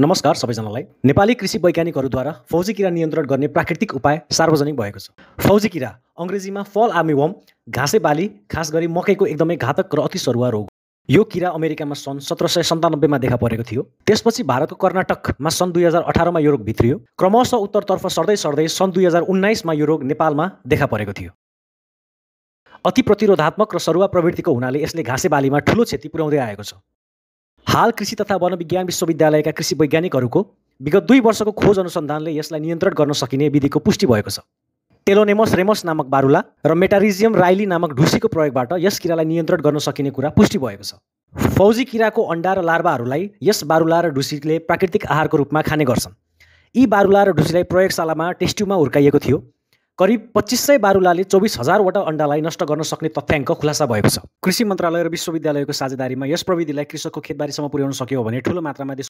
नमस्कार सबैजनालाई नेपाली कृषि वैज्ञानिकहरूद्वारा फौजी किरा नियन्त्रण गर्ने प्राकृतिक उपाय सार्वजनिक भएको छ फौजी किरा अङ्ग्रेजीमा फल आर्मी वम घाँसे बाली खास गरी मकैको एकदमै घातक र अति सरुवा रोग यो किरा अमेरिकामा सन् सत्र सय सन्तानब्बेमा देखा परेको थियो त्यसपछि भारतको कर्नाटकमा सन् दुई हजार अठारमा यो रोग भित्रियो क्रमशः उत्तरतर्फ सर्दै सर्दै सन् दुई हजार उन्नाइसमा यो रोग नेपालमा देखा परेको थियो अति प्रतिरोधात्मक र सरुवा प्रवृत्तिको हुनाले यसले घाँसे बालीमा ठुलो क्षति पुर्याउँदै आएको छ हाल कृषि तथा वनविज्ञान विश्वविद्यालयका कृषि वैज्ञानिकहरूको विगत दुई वर्षको खोज अनुसन्धानले यसलाई नियन्त्रण गर्न सकिने विधिको पुष्टि भएको छ टेलोनेमस रेमस नामक बारुला र मेटारिजियम राइली नामक ढुसीको प्रयोगबाट यस किरालाई नियन्त्रण गर्न सकिने कुरा पुष्टि भएको छ फौजी किराको अन्डा र लार्वाहरूलाई यस बारुला र ढुसीले प्राकृतिक आहारको रूपमा खाने गर्छन् यी बारुला र ढुसीलाई प्रयोगशालामा टेस्ट्युमा हुर्काइएको थियो करिब पच्चिस सय बारुलाले चौबिस हजारवटा अण्डालाई नष्ट गर्न सक्ने तथ्याङ्क खुलासा भएको छ कृषि मन्त्रालय र विश्वविद्यालयको साझेदारीमा यस प्रविधिलाई कृषकको खेतबारीसम्म पुर्याउन सक्यो भने ठुलो मात्रामा